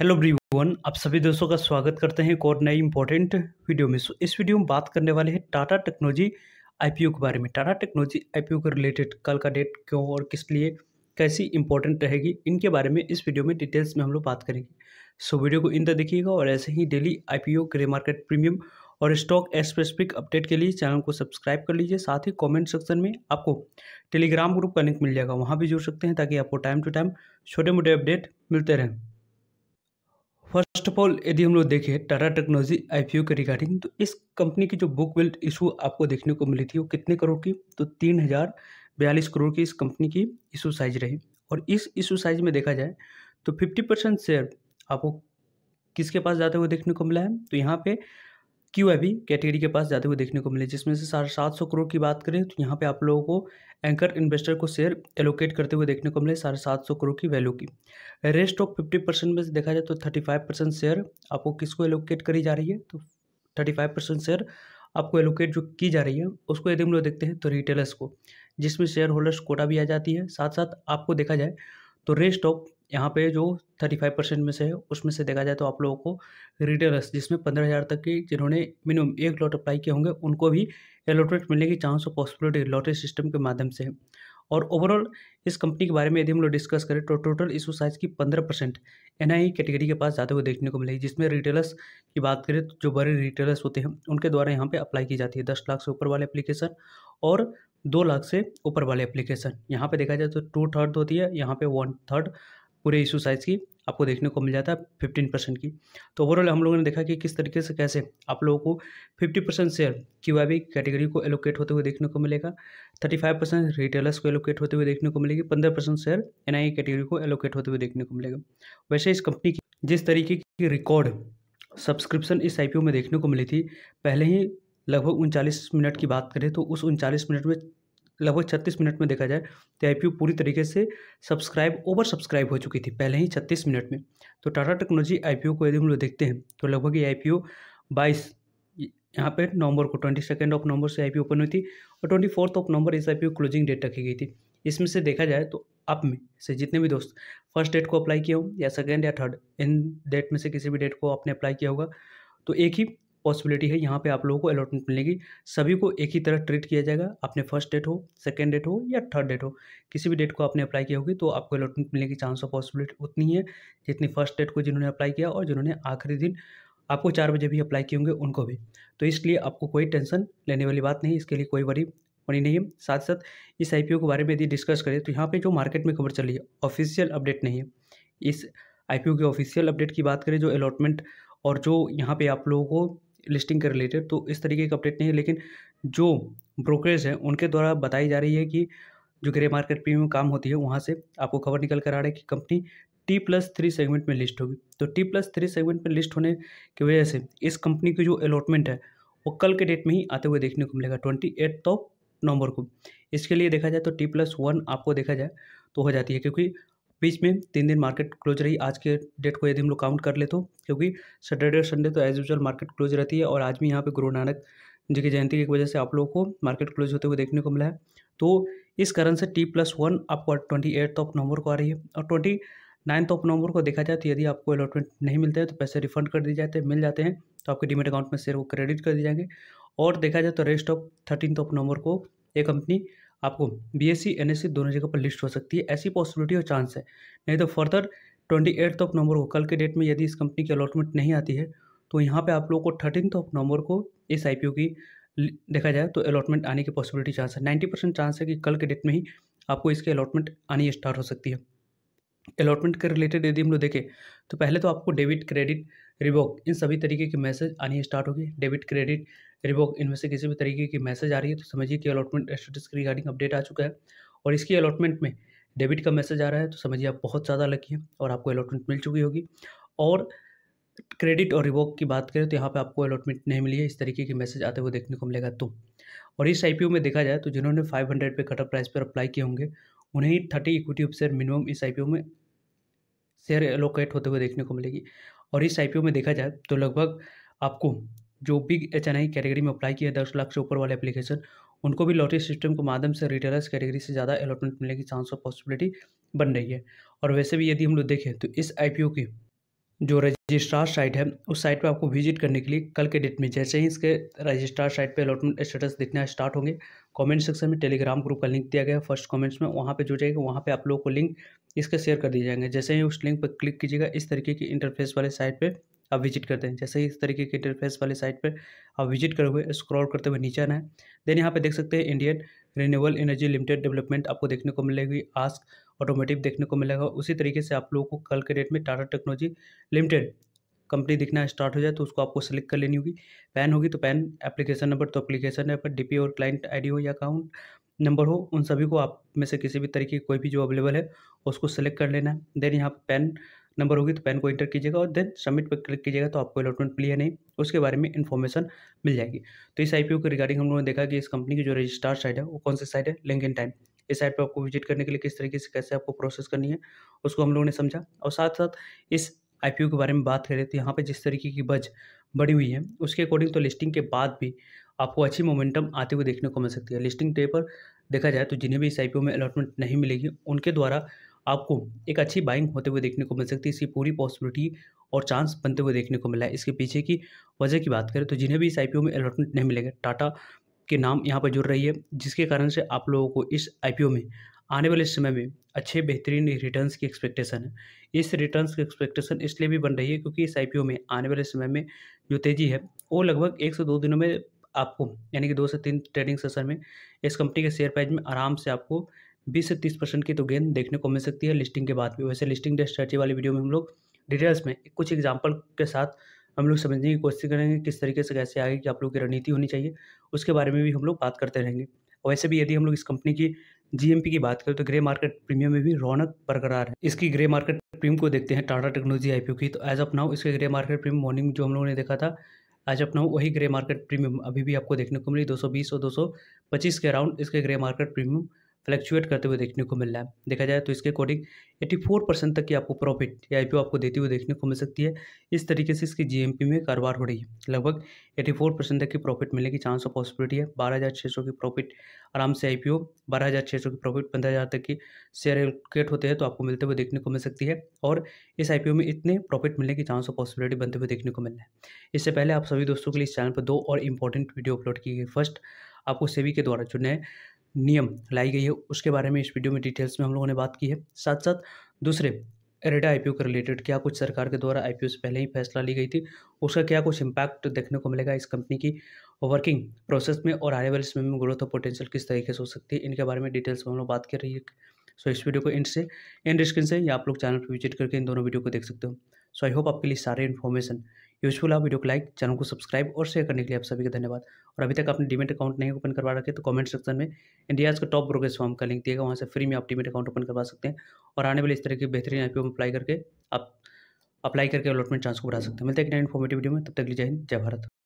hello ब्रीवन आप सभी दोस्तों का स्वागत करते हैं एक और नई इंपॉर्टेंट वीडियो में सो इस वीडियो में बात करने वाले हैं टाटा टेक्नोलॉजी आईपीओ के बारे में टाटा टेक्नोलॉजी आईपीओ के रिलेटेड कल का डेट क्यों और किस लिए कैसी इंपॉर्टेंट रहेगी इनके बारे में इस वीडियो में डिटेल्स में हम लोग बात करेंगे सो वीडियो को इन तक देखिएगा और ऐसे ही डेली आई ग्रे मार्केट प्रीमियम और स्टॉक स्पेसिफिक अपडेट के लिए चैनल को सब्सक्राइब कर लीजिए साथ ही कमेंट सेक्शन में आपको टेलीग्राम ग्रुप का लिंक मिल जाएगा वहाँ भी जुड़ सकते हैं ताकि आपको टाइम टू टाइम छोटे मोटे अपडेट मिलते रहें फर्स्ट ऑफ ऑल यदि हम लोग देखें टाटा टेक्नोलॉजी आई के रिगार्डिंग तो इस कंपनी की जो बुक बिल्ड इशू आपको देखने को मिली थी वो कितने करोड़ की तो तीन हज़ार बयालीस करोड़ की इस कंपनी की इशू साइज रही और इस इशू साइज में देखा जाए तो फिफ्टी परसेंट शेयर आपको किसके पास जाते हुए देखने को मिला है तो यहाँ पे क्यू एबी कैटेगरी के पास जाते हुए देखने को मिले जिसमें से साढ़े सात सौ करोड़ की बात करें तो यहाँ पे आप लोगों को एंकर इन्वेस्टर को शेयर एलोकेट करते हुए देखने को मिले साढ़े सात सौ करोड़ की वैल्यू की रेस्ट ऑफ फिफ्टी परसेंट में से देखा जाए तो थर्टी फाइव परसेंट शेयर आपको किसको एलोकेट करी जा रही है तो थर्टी फाइव परसेंट शेयर आपको एलोकेट जो की जा रही है उसको यदि हम लोग देखते हैं तो रिटेलर्स को जिसमें शेयर होल्डर्स कोटा भी आ जाती है साथ साथ आपको देखा जाए तो रेस्ट ऑफ यहाँ पे जो थर्टी फाइव परसेंट में से है उसमें से देखा जाए तो आप लोगों को रिटेलर्स जिसमें पंद्रह हज़ार तक की जिन्होंने मिनिमम एक लॉट अप्लाई किए होंगे उनको भी अलॉटमेंट मिलने की चांस और पॉसिबिलिटी लॉटरी सिस्टम के माध्यम से है और ओवरऑल इस कंपनी के बारे में यदि हम लोग डिस्कस करें तो टोटल इशू साइज की पंद्रह परसेंट एन आई कैटेगरी के पास ज़्यादा हुए देखने को मिलेगी जिसमें रिटेलर्स की बात करें तो जो बड़े रिटेलर्स होते हैं उनके द्वारा यहाँ पर अप्लाई की जाती है दस लाख से ऊपर वाले एप्लीकेशन और दो लाख से ऊपर वाले एप्लीकेशन यहाँ पे देखा जाए तो टू थर्ड होती है यहाँ पे वन थर्ड पूरे इशू साइज़ की आपको देखने को मिल जाता है फिफ्टीन परसेंट की तो ओवरऑल हम लोगों ने देखा कि किस तरीके से कैसे आप लोगों को fifty percent share Q I category को एलोकेट होते हुए देखने को मिलेगा थर्टी फाइव परसेंट रिटेलर्स को एलोकेट होते हुए देखने को मिलेगी पंद्रह percent share N I category को एलोकेट होते हुए देखने को मिलेगा वैसे इस कंपनी की जिस तरीके की रिकॉर्ड सब्सक्रिप्शन इस आई में देखने को मिली थी पहले ही लगभग उनचालीस मिनट की बात करें तो उस उनचालीस मिनट में लगभग 36 मिनट में देखा जाए तो आई पूरी तरीके से सब्सक्राइब ओवर सब्सक्राइब हो चुकी थी पहले ही 36 मिनट में तो टाटा टेक्नोलॉजी आई को यदि हम लोग देखते हैं तो लगभग ये आई पी बाईस यहाँ पर नवंबर को ट्वेंटी सेकेंड ऑफ नवंबर से आई ओपन हुई थी और ट्वेंटी फोर्थ ऑफ नवंबर इस आई क्लोजिंग डेट रखी गई थी इसमें से देखा जाए तो आप में से जितने भी दोस्त फर्स्ट डेट को अप्लाई किया हो या सेकेंड या थर्ड इन डेट में से किसी भी डेट को आपने अप्लाई किया होगा तो एक ही पॉसिबिलिटी है यहाँ पे आप लोगों को अलॉटमेंट मिलेगी सभी को एक ही तरह ट्रीट किया जाएगा आपने फर्स्ट डेट हो सेकेंड डेट हो या थर्ड डेट हो किसी भी डेट को आपने अप्लाई किया होगी तो आपको अलॉटमेंट मिलने की चांस ऑफ पॉसिबिलिटी उतनी है जितनी फर्स्ट डेट को जिन्होंने अप्लाई किया और जिन्होंने आखिरी दिन आपको चार बजे भी अप्लाई किए होंगे उनको भी तो इसलिए आपको कोई टेंशन लेने वाली बात नहीं इसके लिए कोई बड़ी बनी नहीं है साथ साथ इस आई के बारे में यदि डिस्कस करें तो यहाँ पे जो मार्केट में खबर चल रही है ऑफिशियल अपडेट नहीं है इस आईपीओ के ऑफिशियल अपडेट की बात करें जो अलॉटमेंट और जो यहाँ पे आप लोगों को लिस्टिंग के रिलेटेड तो इस तरीके की अपडेट नहीं है लेकिन जो ब्रोकरेज हैं उनके द्वारा बताई जा रही है कि जो ग्रे मार्केट प्रीमियम काम होती है वहाँ से आपको खबर निकल कर आ रहा है कि company T plus three segment में लिस्ट होगी तो टी प्लस थ्री सेगमेंट में लिस्ट होने की वजह से इस कंपनी की जो अलॉटमेंट है वो कल के डेट में ही आते हुए देखने को मिलेगा ट्वेंटी एट्थ ऑफ नवंबर को इसके लिए देखा जाए तो टी प्लस वन आपको देखा जाए तो हो जाती है क्योंकि बीच में तीन दिन मार्केट क्लोज रही आज के डेट को यदि हम लोग काउंट कर ले तो क्योंकि सैटरडे और संडे तो एज यूजल मार्केट क्लोज रहती है और आज भी यहाँ पे गुरु नानक जी की जयंती की वजह से आप लोगों को मार्केट क्लोज होते हुए देखने को मिला है तो इस कारण से टी प्लस वन आपको ट्वेंटी एट ऑफ नवंबर को आ रही है और ट्वेंटी नाइन्थ ऑफ नवंबर को देखा जाए तो यदि आपको अलॉटमेंट नहीं मिलता है तो पैसे रिफंड कर दिए जाते हैं मिल जाते हैं तो आपके डिमेट अकाउंट में शेयर वो क्रेडिट कर दिए जाएंगे और देखा जाए तो rest of thirteen of November को ये कंपनी आपको B S E N S E दोनों जगह पर लिस्ट हो सकती है ऐसी पॉसिबिलिटी और चांस है नहीं तो further twenty eighth of November को कल के डेट में यदि इस कंपनी की अलॉटमेंट नहीं आती है तो यहाँ पे आप लोगों को थर्टीनथ ऑफ नवंबर को इस आई की देखा जाए तो अलॉटमेंट आने की पॉसिबिलिटी चांस है नाइन्टी परसेंट चांस है कि कल के डेट में ही आपको इसकी अलॉटमेंट आनी स्टार्ट हो सकती है अलॉटमेंट के रिलेटेड यदि हम लोग देखें तो पहले तो आपको डेबिट क्रेडिट रिवोक इन सभी तरीके के मैसेज आनी स्टार्ट होगी डेबिट क्रेडिट रिवोक इनमें से किसी भी तरीके की मैसेज आ रही है तो समझिए कि अलॉटमेंट स्टेटस के रिगार्डिंग अपडेट आ चुका है और इसकी अलॉटमेंट में डेबिट का मैसेज आ रहा है तो समझिए आप बहुत ज़्यादा लकी हैं और आपको अलॉटमेंट मिल चुकी होगी और क्रेडिट और रिवोक की बात करें तो यहाँ पे आपको अलॉटमेंट नहीं मिली है इस तरीके के मैसेज आते हुए देखने को मिलेगा तो और इस आईपीओ में देखा जाए तो जिन्होंने 500 पे कटअप प्राइस पर अप्लाई किए होंगे उन्हें ही thirty equity of share minimum इस आईपीओ में शेयर एलोकेट होते हुए देखने को मिलेगी और इस आई में देखा जाए तो लगभग आपको जो big H N I category में अप्लाई किया दस लाख से ऊपर वाले एप्लीकेशन उनको भी लॉटरी सिस्टम के माध्यम से रिटेलर्स कैटेगरी से ज़्यादा अलॉटमेंट मिलने की चांस और पॉसिबिलिटी बन रही है और वैसे भी यदि हम लोग देखें तो इस आई की जो रजिस्ट्रार साइट है उस साइट पर आपको विजिट करने के लिए कल के डेट में जैसे ही इसके रजिस्ट्रार साइट पर अलॉटमेंट स्टेटस दिखना स्टार्ट होंगे कमेंट सेक्शन में टेलीग्राम ग्रुप का लिंक दिया गया है फर्स्ट कमेंट्स में वहाँ पे जो जाएगा वहाँ पे आप लोगों को लिंक इसका शेयर कर दिए जाएंगे जैसे ही उस लिंक पर क्लिक कीजिएगा इस तरीके की इंटरफेस वाले साइट पर आप विजिट करते हैं जैसे ही इस तरीके के इंटरफेस वाले साइट पर आप विजिट करोगे हुए स्क्रॉल करते हुए नीचे आना है देन यहाँ पे देख सकते हैं Indian renewable energy limited development आपको देखने को मिलेगी आस्क ऑटोमेटिव देखने को मिलेगा उसी तरीके से आप लोगों को कल के डेट में टाटा टेक्नोलॉजी लिमिटेड कंपनी दिखना स्टार्ट हो जाए तो उसको आपको सेलेक्ट कर लेनी होगी पैन होगी तो पैन एप्लीकेशन नंबर तो एप्लीकेशन नंबर डीपी और क्लाइंट आईडी हो या अकाउंट नंबर हो उन सभी को आप में से किसी भी तरीके की कोई भी जो अवेलेबल है उसको सेलेक्ट कर लेना है देन यहाँ पर पैन नंबर होगी तो पैन को इंटर कीजिएगा और देन सबमिट पर क्लिक कीजिएगा तो आपको अलॉटमेंट मिली है नहीं उसके बारे में इन्फॉर्मेशन मिल जाएगी तो इस आईपीओ के रिगार्डिंग हम लोगों ने देखा कि इस कंपनी की जो रजिस्टार साइट है वो कौन सी साइट है लिंक इन टाइम इस साइट पर आपको विजिट करने के लिए किस तरीके से कैसे आपको प्रोसेस करनी है उसको हम लोगों ने समझा और साथ साथ इस आई के बारे में बात करें तो यहाँ पर जिस तरीके की बज बढ़ी हुई है उसके अकॉर्डिंग तो लिस्टिंग के बाद भी आपको अच्छी मोमेंटम आते हुए देखने को मिल सकती है लिस्टिंग डे पर देखा जाए तो जिन्हें भी इस आई में अलॉटमेंट नहीं मिलेगी उनके द्वारा आपको एक अच्छी बाइंग होते हुए देखने को मिल सकती है इसकी पूरी पॉसिबिलिटी और चांस बनते हुए देखने को मिला है इसके पीछे की वजह की बात करें तो जिन्हें भी इस आई में अलॉटमेंट नहीं मिलेगा टाटा के नाम यहाँ पर जुड़ रही है जिसके कारण से आप लोगों को इस आई में आने वाले समय में अच्छे बेहतरीन रिटर्न्स की एक्सपेक्टेशन है इस रिटर्न्स की एक्सपेक्टेशन इसलिए भी बन रही है क्योंकि इस आई में आने वाले समय में जो तेज़ी है वो लगभग एक से दो दिनों में आपको यानी कि दो से तीन ट्रेडिंग सेशन में इस कंपनी के शेयर प्राइस में आराम से आपको बीस से तीस परसेंट की तो गेंद देखने को मिल सकती है लिस्टिंग के बाद में वैसे लिस्टिंग डे स्ट्रेटी वाली वीडियो में हम लोग डिटेल्स में कुछ एग्जाम्पल के साथ हम लोग समझने की कोशिश करेंगे किस तरीके से कैसे आगे कि आप लोग की रणनीति होनी चाहिए उसके बारे में भी हम लोग बात करते रहेंगे वैसे भी यदि हम लोग इस कंपनी की जीएमपी की बात करें तो ग्रे मार्केट प्रीमियम में भी रौनक बरकरार है इसकी ग्रे मार्केट प्रीमियम को देखते हैं टाटा टेक्नोलॉजी आईपीओ की तो एज ऑफ नाउ इसके ग्रे मार्केट प्रीमियम मॉर्निंग जो हम लोगों ने देखा था आज अपना वही ग्रे मार्केट प्रीमियम अभी भी आपको देखने को मिली 220 और दो के अराउंड इसके ग्रे मार्केट प्रीमियम फ्लैक्चुएट करते हुए देखने को मिल रहा है देखा जाए तो इसके अकॉर्डिंग 84 परसेंट तक की आपको प्रॉफिट या आई आपको देती हुई देखने को मिल सकती है इस तरीके से इसकी जीएमपी में कारोबार हो रही है लगभग 84 परसेंट तक की प्रॉफिट मिलने की चांस ऑफ पॉसिबिलिटी है बारह हज़ार छः सौ की प्रॉफिट आराम से आई पी ओ बारह हज़ार छः सौ की प्रॉफिट पंद्रह हज़ार तक की शेयर एलोकेट होते हैं तो आपको मिलते हुए देखने को मिल सकती है और इस आई पी ओ में इतने प्रॉफिट मिलने की चांस ऑफ पॉसिबिलिटी बनते हुए देखने को मिल रहा है इससे पहले आप सभी दोस्तों के लिए इस चैनल पर दो और इंपॉर्टेंट वीडियो अपलोड की गई फर्स्ट आपको सेवी के द्वारा जो नए नियम लाई गई है उसके बारे में इस वीडियो में डिटेल्स में हम लोगों ने बात की है साथ साथ दूसरे रेडा आई के रिलेटेड क्या कुछ सरकार के द्वारा आई से पहले ही फैसला ली गई थी उसका क्या कुछ इम्पैक्ट देखने को मिलेगा इस कंपनी की वर्किंग प्रोसेस में और आने वाले समय में ग्रोथ और पोटेंशियल किस तरीके से हो सकती है इनके बारे में डिटेल्स में हम लोग बात कर रही है सो इस वीडियो को एंड से एंड स्क्रीन से या आप लोग चैनल पर विजिट करके इन दोनों वीडियो को देख सकते हो सो आई होप आपके लिए सारे इन्फॉर्मेशन यूजफुल आप वीडियो को लाइक चैनल को सब्सक्राइब और शेयर करने के लिए आप सभी का धन्यवाद और अभी तक आपने डीमेट अकाउंट नहीं ओपन करवा रखे तो कमेंट सेक्शन में इंडियाज़ का टॉप ब्रोकरेज फॉर्म का लिंक दिएगा वहाँ से फ्री में आप डीमेट अकाउंट ओपन करवा सकते हैं और आने वाले इस तरह के बेहतरीन आई में अप्लाई करके आप अप्लाई करके अलॉटमेंट चांस को बढ़ा सकते हैं मिलते हैं नए इन्फॉर्मेटिव वीडियो में तब तक लीजिए जय भारत